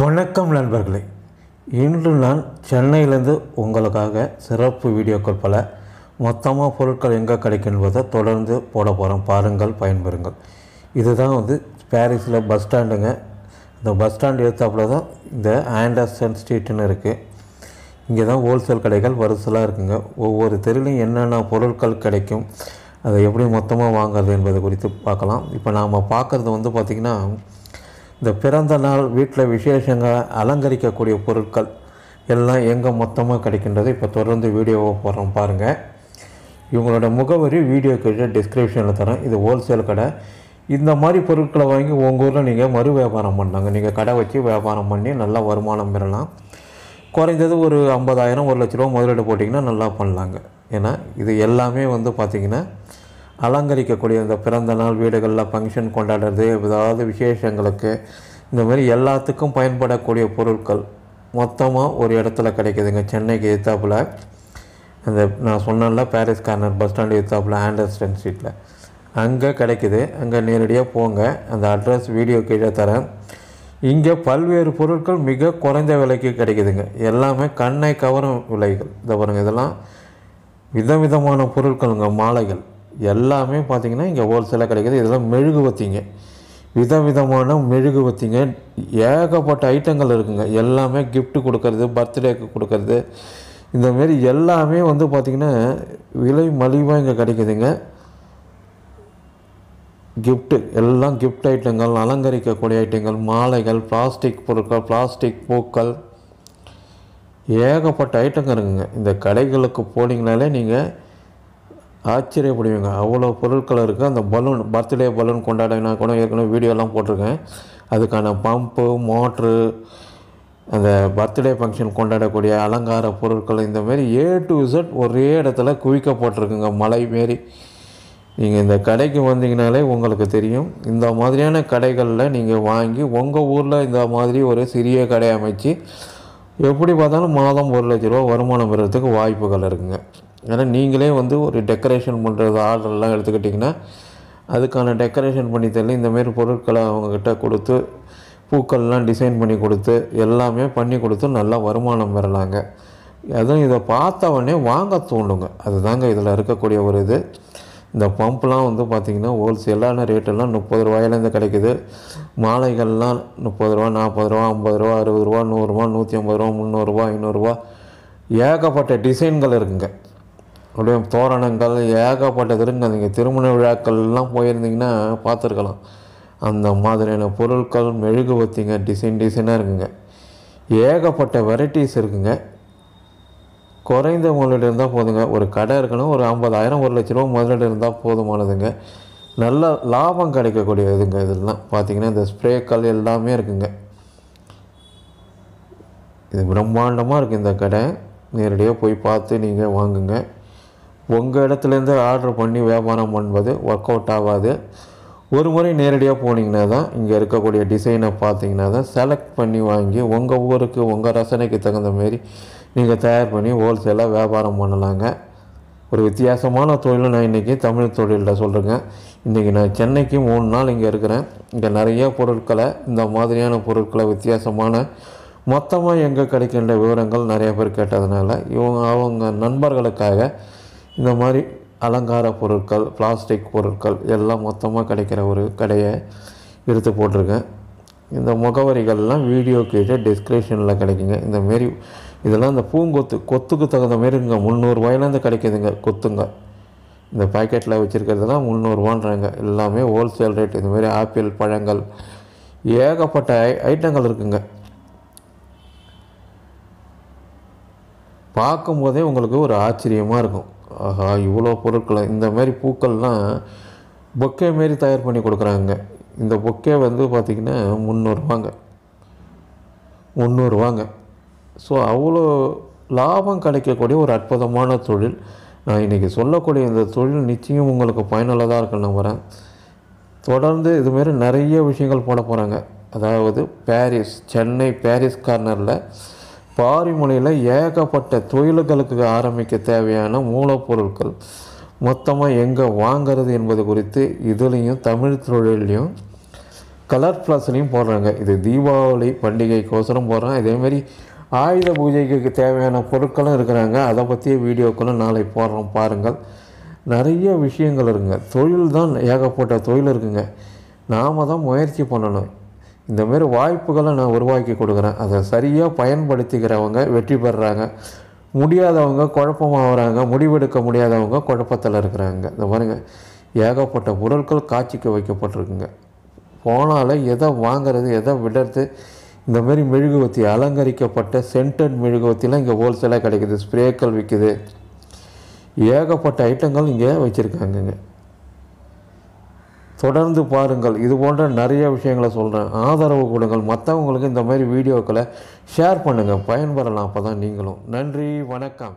வணக்கம் நண்பர்களே இன்று நான் சென்னையிலேருந்து உங்களுக்காக சிறப்பு வீடியோக்கள் பல மொத்தமாக பொருட்கள் எங்கே கிடைக்கும் என்பதை தொடர்ந்து போட போகிறோம் பாருங்கள் பயன்பெறுங்கள் இதுதான் வந்து பாரிஸில் பஸ் ஸ்டாண்டுங்க இந்த பஸ் ஸ்டாண்டு எடுத்தாப்புல தான் இந்த ஆண்டர்சன் ஸ்ட்ரீட்டுன்னு இருக்குது இங்கே தான் ஹோல்சேல் கடைகள் வரிசலாக இருக்குங்க ஒவ்வொரு தெருலையும் என்னென்ன பொருட்கள் கிடைக்கும் அதை எப்படி மொத்தமாக வாங்குறது என்பது குறித்து பார்க்கலாம் இப்போ நாம் பார்க்குறது வந்து பார்த்திங்கன்னா இந்த பிறந்த நாள் வீட்டில் விசேஷங்கள் அலங்கரிக்கக்கூடிய பொருட்கள் எல்லாம் எங்கே மொத்தமாக கிடைக்கின்றது இப்போ தொடர்ந்து வீடியோவை போடுறோம் பாருங்கள் இவங்களோட முகவரி வீடியோ கீழே டிஸ்கிரிப்ஷனில் தரேன் இது ஹோல்சேல் கடை இந்த மாதிரி பொருட்களை வாங்கி உங்கள் ஊரில் நீங்கள் மறு வியாபாரம் பண்ணாங்க நீங்கள் கடை வச்சு வியாபாரம் பண்ணி நல்லா வருமானம் பெறலாம் குறைந்தது ஒரு ஐம்பதாயிரம் ஒரு லட்ச ரூபா முதலீடு போட்டிங்கன்னா நல்லா பண்ணலாங்க ஏன்னா இது எல்லாமே வந்து பார்த்திங்கன்னா அலங்கரிக்கக்கூடிய இந்த பிறந்த நாள் வீடுகளில் ஃபங்க்ஷன் கொண்டாடுறது ஏதாவது விசேஷங்களுக்கு இந்த மாதிரி எல்லாத்துக்கும் பயன்படக்கூடிய பொருட்கள் மொத்தமாக ஒரு இடத்துல கிடைக்குதுங்க சென்னைக்கு எதிர்த்தாப்பில் அந்த நான் சொன்னல பாரிஸ் கார்னர் பஸ் ஸ்டாண்டு எதிர்த்தாப்பில் ஆண்டர்ஸ்டன் ஸ்ட்ரீட்டில் அங்கே கிடைக்குது அங்கே நேரடியாக போங்க அந்த அட்ரஸ் வீடியோ கீழே தரேன் இங்கே பல்வேறு பொருட்கள் மிக குறைந்த விலைக்கு கிடைக்குதுங்க எல்லாமே கண்ணை கவரும் விலைகள் இதை பாருங்கள் இதெல்லாம் விதவிதமான பொருட்களுங்க மாலைகள் எல்லாமே பார்த்திங்கன்னா இங்கே ஹோல்சேலாக கிடைக்கிது இதெல்லாம் மெழுகுவத்திங்க விதவிதமான மெழுகுவத்திங்க ஏகப்பட்ட ஐட்டங்கள் இருக்குங்க எல்லாமே கிஃப்ட் கொடுக்கறது பர்த்டேக்கு கொடுக்கறது இந்தமாரி எல்லாமே வந்து பார்த்திங்கன்னா விலை மலிவாக இங்கே கிடைக்குதுங்க கிஃப்ட்டு எல்லாம் கிஃப்ட் ஐட்டங்கள் அலங்கரிக்கக்கூடிய ஐட்டங்கள் மாலைகள் பிளாஸ்டிக் பொருட்கள் பிளாஸ்டிக் பூக்கள் ஏகப்பட்ட ஐட்டங்கள் இருக்குங்க இந்த கடைகளுக்கு போனீங்கனாலே நீங்கள் ஆச்சரியப்படுவீங்க அவ்வளோ பொருட்கள் இருக்குது அந்த பலூன் பர்த்டே பலூன் கொண்டாடினா கூட ஏற்கனவே வீடியோலாம் போட்டிருக்கேன் அதுக்கான பம்பு மோட்ரு அந்த பர்த்டே ஃபங்க்ஷன் கொண்டாடக்கூடிய அலங்கார பொருட்கள் இந்தமாரி ஏ டு இசட் ஒரே இடத்துல குவிக்கப்பட்டிருக்குங்க மலை மாரி நீங்கள் இந்த கடைக்கு வந்தீங்கனாலே உங்களுக்கு தெரியும் இந்த மாதிரியான கடைகளில் நீங்கள் வாங்கி உங்கள் ஊரில் இந்த மாதிரி ஒரு சிறிய கடை அமைச்சு எப்படி பார்த்தாலும் மாதம் ஒரு லட்ச ரூபா வருமானம் பெறுறதுக்கு வாய்ப்புகள் இருக்குங்க ஏன்னா நீங்களே வந்து ஒரு டெக்கரேஷன் பண்ணுறது ஆர்டர்லாம் எடுத்துக்கிட்டிங்கன்னா அதுக்கான டெக்கரேஷன் பண்ணி தெரியல இந்தமாரி பொருட்களை அவங்கக்கிட்ட கொடுத்து பூக்கள்லாம் டிசைன் பண்ணி கொடுத்து எல்லாமே பண்ணி கொடுத்து நல்லா வருமானம் பெறலாங்க அதுவும் இதை பார்த்தவொடனே வாங்க தூண்டுங்க அதுதாங்க இதில் இருக்கக்கூடிய ஒரு இது இந்த பம்ப்லாம் வந்து பார்த்திங்கன்னா ஹோல்சேலான ரேட்டெல்லாம் முப்பது ரூபாயிலேருந்து கிடைக்குது மாலைகள்லாம் முப்பது ரூபா நாற்பது ரூபா ஐம்பது ரூபா அறுபது ரூபா நூறுரூவா நூற்றி ஐம்பது ரூபா முந்நூறுரூவா ஐநூறுரூவா ஏகப்பட்ட டிசைன்கள் இருக்குங்க அப்படியே தோரணங்கள் ஏகப்பட்ட திருங்க நீங்கள் திருமண விழாக்கள்லாம் போயிருந்தீங்கன்னா பார்த்துருக்கலாம் அந்த மாதிரியான பொருட்கள் மெழுகுவத்திங்க டிசைன் டிசைனாக இருக்குங்க ஏகப்பட்ட வெரைட்டிஸ் இருக்குங்க குறைந்த முதலீடு இருந்தால் போதுங்க ஒரு கடை இருக்கணும் ஒரு ஐம்பதாயிரம் ஒரு லட்ச ரூபா முதலீடு இருந்தால் போதுமானதுங்க நல்ல லாபம் கிடைக்கக்கூடிய இதுங்க இதெல்லாம் பார்த்தீங்கன்னா இந்த ஸ்ப்ரேக்கள் எல்லாமே இருக்குங்க இது பிரம்மாண்டமாக இருக்குது இந்த கடை நேரடியாக போய் பார்த்து நீங்கள் வாங்குங்க உங்கள் இடத்துலேருந்து ஆர்டர் பண்ணி வியாபாரம் பண்ணுவது ஒர்க் அவுட் ஆகாது ஒரு முறை நேரடியாக போனீங்கன்னா தான் இங்கே இருக்கக்கூடிய டிசைனை பார்த்தீங்கன்னா தான் செலக்ட் பண்ணி வாங்கி உங்கள் ஊருக்கு உங்கள் ரசனைக்கு தகுந்த மாரி நீங்கள் தயார் பண்ணி ஹோல்சேலாக வியாபாரம் பண்ணலாங்க ஒரு வித்தியாசமான தொழில் நான் இன்றைக்கி தமிழ் தொழிலில் சொல்கிறேங்க இன்றைக்கி நான் சென்னைக்கு மூணு நாள் இங்கே இருக்கிறேன் இங்கே நிறைய பொருட்களை இந்த மாதிரியான பொருட்களை வித்தியாசமான மொத்தமாக எங்கே கிடைக்கின்ற விவரங்கள் நிறைய பேர் கேட்டதுனால இவங்க அவங்க நண்பர்களுக்காக இந்த மாதிரி அலங்கார பொருட்கள் பிளாஸ்டிக் பொருட்கள் எல்லாம் மொத்தமாக கிடைக்கிற ஒரு கடையை எடுத்து போட்டிருக்கேன் இந்த முகவரிகள்லாம் வீடியோ கீழே டிஸ்கிரிப்ஷனில் கிடைக்குங்க இந்த மாரி இதெல்லாம் இந்த பூங்கொத்து கொத்துக்கு தகுந்த இருக்குங்க முந்நூறுரூவாயிலேருந்து கிடைக்கிதுங்க கொத்துங்க இந்த பேக்கெட்டில் வச்சுருக்கிறதுலாம் முந்நூறுரூவான்றாங்க எல்லாமே ஹோல்சேல் ரேட் இதுமாரி ஆப்பிள் பழங்கள் ஏகப்பட்ட ஐட்டங்கள் இருக்குங்க பார்க்கும்போதே உங்களுக்கு ஒரு ஆச்சரியமாக இருக்கும் ஆஹா இவ்வளோ பொருட்களை இந்த மாதிரி பூக்கள்லாம் பொக்கே மாரி தயார் பண்ணி கொடுக்குறாங்க இந்த பொக்கே வந்து பார்த்திங்கன்னா முந்நூறுவாங்க முந்நூறுவாங்க ஸோ அவ்வளோ லாபம் கிடைக்கக்கூடிய ஒரு அற்புதமான தொழில் நான் இன்றைக்கி சொல்லக்கூடிய இந்த தொழில் நிச்சயம் உங்களுக்கு பயனுள்ளதாக இருக்குன்னு நம்புகிறேன் தொடர்ந்து இதுமாரி நிறைய விஷயங்கள் போட போகிறாங்க அதாவது பாரிஸ் சென்னை பாரிஸ் கார்னரில் பாரிமொழியில் ஏகப்பட்ட தொழில்களுக்கு ஆரம்பிக்க தேவையான மூலப்பொருட்கள் மொத்தமாக எங்கே வாங்கிறது என்பது குறித்து இதுலேயும் தமிழ் தொழிலையும் கலர் ப்ளஸ்லையும் போடுறாங்க இது தீபாவளி பண்டிகைக்கோசரம் போடுறோம் இதேமாரி ஆயுத பூஜைக்கு தேவையான பொருட்களும் இருக்கிறாங்க அதை பற்றிய வீடியோக்களும் நாளை போடுறோம் பாருங்கள் நிறைய விஷயங்கள் இருக்குங்க தொழில் தான் ஏகப்பட்ட தொழில் இருக்குங்க நாம் தான் முயற்சி பண்ணணும் இந்தமாரி வாய்ப்புகளை நான் உருவாக்கி கொடுக்குறேன் அதை சரியாக பயன்படுத்திக்கிறவங்க வெற்றி பெறுறாங்க முடியாதவங்க குழப்பமாகறாங்க முடிவெடுக்க முடியாதவங்க குழப்பத்தில் இருக்கிறாங்க இந்த மாதிரிங்க ஏகப்பட்ட பொருட்கள் காட்சிக்கு வைக்கப்பட்டிருக்குங்க போனால் எதை வாங்கிறது எதை விடுறது இந்தமாரி மெழுகுவத்தி அலங்கரிக்கப்பட்ட சென்டட் மெழுகுவத்திலாம் இங்கே ஹோல்சேலாக கிடைக்கிது ஸ்ப்ரேக்கள் விற்கிது ஏகப்பட்ட ஐட்டங்கள் இங்கே வச்சுருக்காங்கங்க தொடர்ந்து பாருங்கள் இது போன்ற நிறைய விஷயங்களை சொல்கிறேன் ஆதரவு கொடுங்கள் மற்றவங்களுக்கு இந்த மாதிரி வீடியோக்களை ஷேர் பண்ணுங்கள் பயன்பெறலாம் அப்போ தான் நீங்களும் நன்றி வணக்கம்